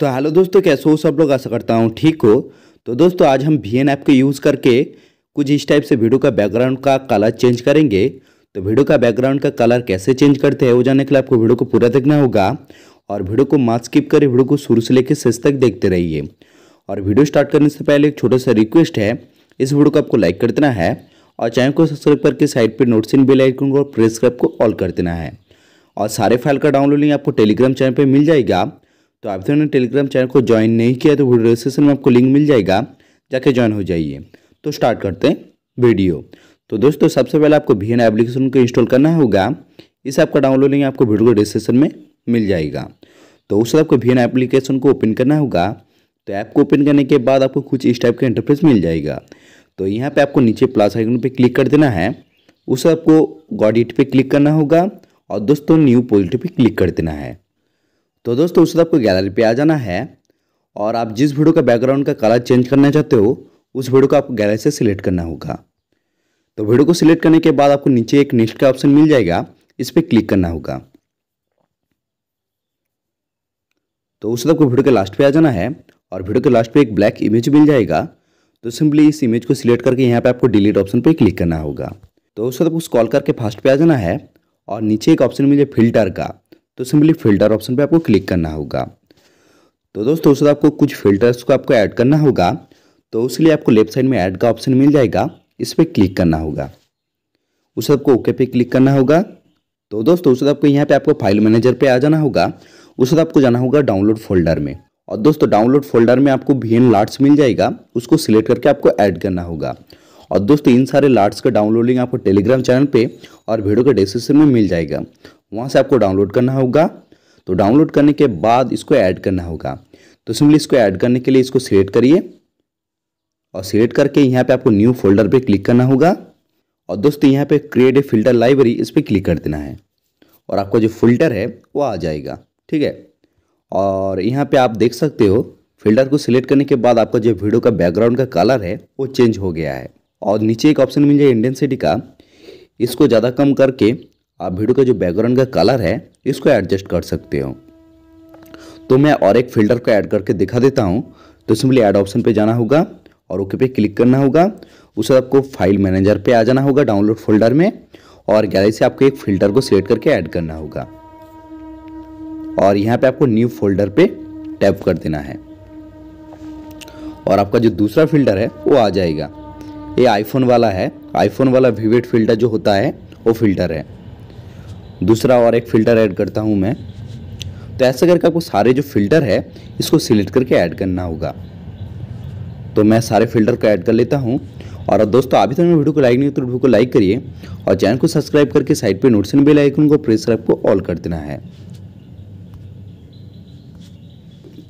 तो हेलो दोस्तों कैसे हो सब लोग आशा करता हूँ ठीक हो तो दोस्तों आज हम भी एन ऐप के यूज़ करके कुछ इस टाइप से वीडियो का बैकग्राउंड का कलर चेंज करेंगे तो वीडियो का बैकग्राउंड का कलर कैसे चेंज करते हैं वो जानने के लिए आपको वीडियो को पूरा देखना होगा और वीडियो को मात स्किप करें वीडियो को शुरू से लेकर शेष तक देखते रहिए और वीडियो स्टार्ट करने से पहले एक छोटा सा रिक्वेस्ट है इस वीडियो को आपको लाइक कर देना है और चैनल को सब्सक्राइब करके साइड पर नोट्स इन बेल आइकन को प्रेस को ऑल कर देना है और सारे फाइल का डाउनलोड लिंक आपको टेलीग्राम चैनल पर मिल जाएगा तो आप जो टेलीग्राम चैनल को ज्वाइन नहीं किया तो वीडियो डिस्क्रिप्शन में आपको लिंक मिल जाएगा जाके ज्वाइन हो जाइए तो स्टार्ट करते हैं वीडियो तो दोस्तों सबसे पहले आपको भी एन एप्लीकेशन को इंस्टॉल करना होगा इस ऐप का डाउनलोड लिंक आपको वीडियो डिस्क्रिप्शन में मिल जाएगा तो उस आपको भी एन एप्लीकेशन को ओपन करना होगा तो ऐप को ओपन करने के बाद आपको कुछ इस टाइप का इंटरफेस मिल जाएगा तो यहाँ पे आपको नीचे प्लस आइकन पे क्लिक कर देना है उस आपको गॉडिट पे क्लिक करना होगा और दोस्तों न्यू प्रोजेक्ट पे क्लिक कर देना है तो दोस्तों उससे आपको गैलरी पे आ जाना है और आप जिस वीडियो का बैकग्राउंड का कलर चेंज करना चाहते हो उस वीडियो को आपको गैलरी से सिलेक्ट करना होगा तो वीडियो को सिलेक्ट करने के बाद आपको नीचे एक नेक्स्ट का ऑप्शन मिल जाएगा इस पर क्लिक करना होगा तो उस आपको वीडियो के लास्ट पे आ जाना है और वीडियो के लास्ट पे एक ब्लैक इमेज मिल जाएगा तो सिंपली इस इमेज को सिलेक्ट करके यहाँ पे आपको डिलीट ऑप्शन पे क्लिक करना होगा तो उसके बाद कॉल करके फास्ट पे आ जाना है और नीचे एक ऑप्शन मिले फिल्टर का तो सिंपली फिल्टर ऑप्शन पे आपको क्लिक करना होगा तो दोस्तों उसके आपको कुछ फिल्टर्स को आपको ऐड करना होगा तो उसके लिए आपको लेफ्ट साइड में ऐड का ऑप्शन मिल जाएगा इस पर क्लिक करना होगा उस आपको ओके पे क्लिक करना होगा तो दोस्तों उस आपको यहाँ पे आपको फाइल मैनेजर पे आ जाना होगा उस आपको जाना होगा डाउनलोड फोल्डर में और दोस्तों डाउनलोड फोल्डर में आपको भी एन लाट्स मिल जाएगा उसको सिलेक्ट करके आपको ऐड करना होगा और दोस्तों इन सारे लाट्स का डाउनलोड लिंक आपको टेलीग्राम चैनल पे और वीडियो के डिस्क्रिप्शन में मिल जाएगा वहाँ से आपको डाउनलोड करना होगा तो डाउनलोड करने के बाद इसको ऐड करना होगा तो सिंपली इसको ऐड करने के लिए इसको सिलेक्ट करिए और सिलेक्ट करके यहाँ पर आपको न्यू फोल्डर पर क्लिक करना होगा और दोस्तों यहाँ पर क्रिएट ए फिल्टर लाइब्रेरी इस पर क्लिक कर देना है और आपका जो फिल्टर है वो आ जाएगा ठीक है और यहाँ पे आप देख सकते हो फिल्टर को सिलेक्ट करने के बाद आपका जो वीडियो का बैकग्राउंड का कलर है वो चेंज हो गया है और नीचे एक ऑप्शन मिल जाए इंडेंसिटी का इसको ज़्यादा कम करके आप वीडियो का जो बैकग्राउंड का कलर है इसको एडजस्ट कर सकते हो तो मैं और एक फिल्टर को ऐड करके दिखा देता हूँ तो सिंपली ऐड ऑप्शन पे जाना होगा और ओके पे क्लिक करना होगा उसे आपको फाइल मैनेजर पे आ जाना होगा डाउनलोड फोल्डर में और गैलरी से आपको एक फिल्टर को सिलेक्ट करके ऐड करना होगा और यहाँ पे आपको न्यू फोल्डर पे टैप कर देना है और आपका जो दूसरा फिल्टर है वो आ जाएगा ये आईफोन वाला है आईफोन वाला विवेट फिल्टर जो होता है वो फिल्टर है दूसरा और एक फ़िल्टर ऐड करता हूँ मैं तो ऐसा करके आपको सारे जो फ़िल्टर है इसको सिलेक्ट करके ऐड करना होगा तो मैं सारे फ़िल्टर को ऐड कर लेता हूँ और दोस्तों अभी तक तो मेरे वीडियो को लाइक नहीं तो वीडियो को लाइक करिए और चैनल को सब्सक्राइब करके साइड पे नोटिफिकेशन बेल आइकन को प्रेस कर आपको ऑल कर देना है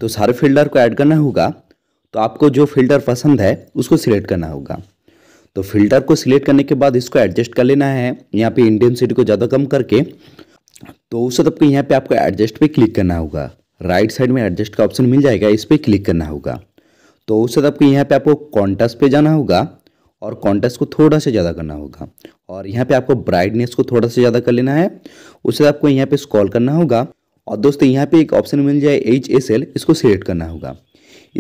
तो सारे फिल्टर को ऐड करना होगा तो आपको जो फिल्टर पसंद है उसको सिलेक्ट करना होगा तो फिल्टर को सिलेक्ट करने के बाद इसको एडजस्ट कर लेना है यहाँ पे इंटेंसिटी को ज़्यादा कम करके तो उस को यहाँ पे आपको एडजस्ट पे क्लिक करना होगा राइट साइड में एडजस्ट का ऑप्शन मिल जाएगा इस पर क्लिक करना होगा तो उस को यहाँ पर आपको कॉन्टस पर जाना होगा और कॉन्टस को थोड़ा सा ज़्यादा करना होगा और यहाँ पर आपको ब्राइटनेस को थोड़ा सा ज़्यादा कर लेना है उससे आपको यहाँ पर स्कॉल करना होगा और दोस्तों यहाँ पे एक ऑप्शन मिल जाए एच एस एल इसको सिलेक्ट करना होगा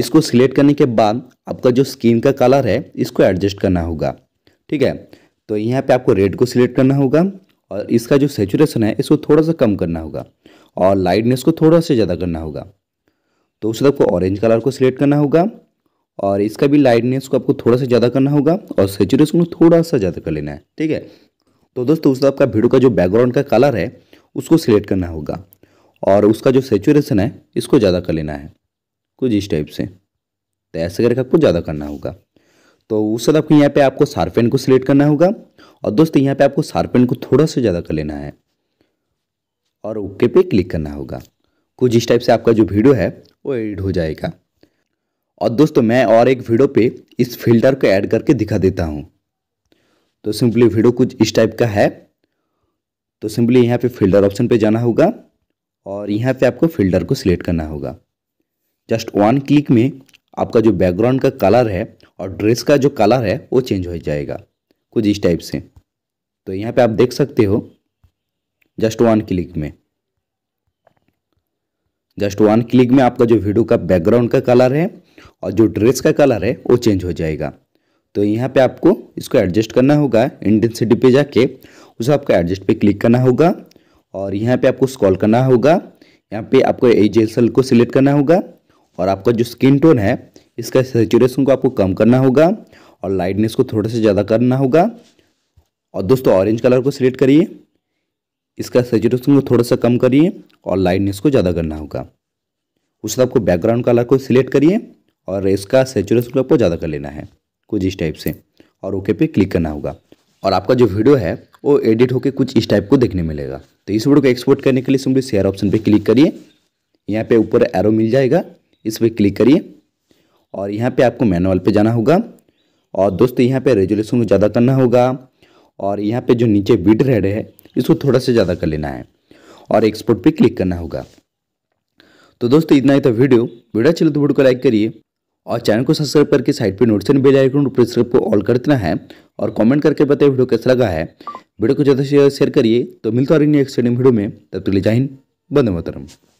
इसको सिलेक्ट करने के बाद आपका जो स्किन का कलर है इसको एडजस्ट करना होगा ठीक है तो यहाँ पे आपको रेड को सिलेक्ट करना होगा और इसका जो सेचुरेशन है इसको थोड़ा सा कम करना होगा और लाइटनेस को थोड़ा सा ज़्यादा करना होगा तो उस आपको ऑरेंज कलर को सिलेक्ट करना होगा और इसका भी लाइटनेस को आपको थोड़ा सा ज़्यादा करना होगा और सेचुरेशन को थोड़ा सा ज़्यादा कर लेना है ठीक है तो दोस्तों उस आपका वीडियो का जो बैकग्राउंड का कलर है उसको सिलेक्ट करना होगा और उसका जो सेचुरेशन है इसको ज़्यादा कर लेना है कुछ इस टाइप से तो ऐसे करके आपको ज़्यादा करना होगा तो उस वक्त आपको यहाँ पे आपको शार्पेन को सिलेक्ट करना होगा और दोस्तों यहाँ पे आपको शार्पेन को थोड़ा सा ज़्यादा कर लेना है और ओके पे क्लिक करना होगा कुछ इस टाइप से आपका जो वीडियो है वो एडिट हो जाएगा और दोस्तों मैं और एक वीडियो पे इस फिल्टर को ऐड करके दिखा देता हूँ तो सिंपली वीडियो कुछ इस टाइप का है तो सिंपली यहाँ पे फिल्टर ऑप्शन पे जाना होगा और यहाँ पे आपको फिल्टर को सिलेक्ट करना होगा जस्ट वन क्लिक में आपका जो बैकग्राउंड का कलर है और ड्रेस का जो कलर है वो चेंज हो जाएगा कुछ इस टाइप से तो यहाँ पे आप देख सकते हो जस्ट वन क्लिक में जस्ट वन क्लिक में आपका जो वीडियो का बैकग्राउंड का कलर है और जो ड्रेस का कलर है वो चेंज हो जाएगा तो यहाँ पे आपको इसको एडजस्ट करना होगा इंटेंसिटी पे जाके उसे आपको एडजस्ट पे क्लिक करना होगा और यहाँ पे आपको स्कॉल करना होगा यहाँ पे आपको एजेसल को सिलेक्ट करना होगा और आपका जो स्किन टोन है इसका सेचुरेशन को आपको कम करना होगा और लाइटनेस को थोड़ा सा ज़्यादा करना होगा और दोस्तों ऑरेंज कलर को सिलेक्ट करिए इसका सेचुरेशन को थोड़ा सा कम करिए और लाइटनेस को ज़्यादा करना होगा उस आपको बैकग्राउंड कलर को सिलेक्ट करिए और इसका सेचुरेशन को आपको ज़्यादा कर लेना है कुछ इस टाइप से और ओके पे क्लिक करना होगा और आपका जो वीडियो है वो एडिट होकर कुछ इस टाइप को देखने मिलेगा तो इस वीडियो को एक्सपोर्ट करने के लिए सिंपली शेयर ऑप्शन पर क्लिक करिए यहाँ पे ऊपर एरो मिल जाएगा इस पर क्लिक करिए और यहाँ पे आपको मैनुअल पे जाना होगा और दोस्तों यहाँ पे रेजोल्यूशन को ज़्यादा करना होगा और यहाँ पे जो नीचे बिट रेड है इसको थोड़ा सा ज़्यादा कर लेना है और एक्सपोर्ट पे क्लिक करना होगा तो दोस्तों इतना ही था वीडियो वीडियो चलो तो वीडियो को लाइक करिए और चैनल को सब्सक्राइब करके साइड पर नोटिफिकेशन बेल आइकन प्रेस को ऑल कर देना है और कमेंट करके बताइए वीडियो कैसा लगा है वीडियो को ज़्यादा से ज़्यादा शेयर करिए तो मिलता है नेक्स्ट वीडियो में तब तक ले जय हिंद बंदे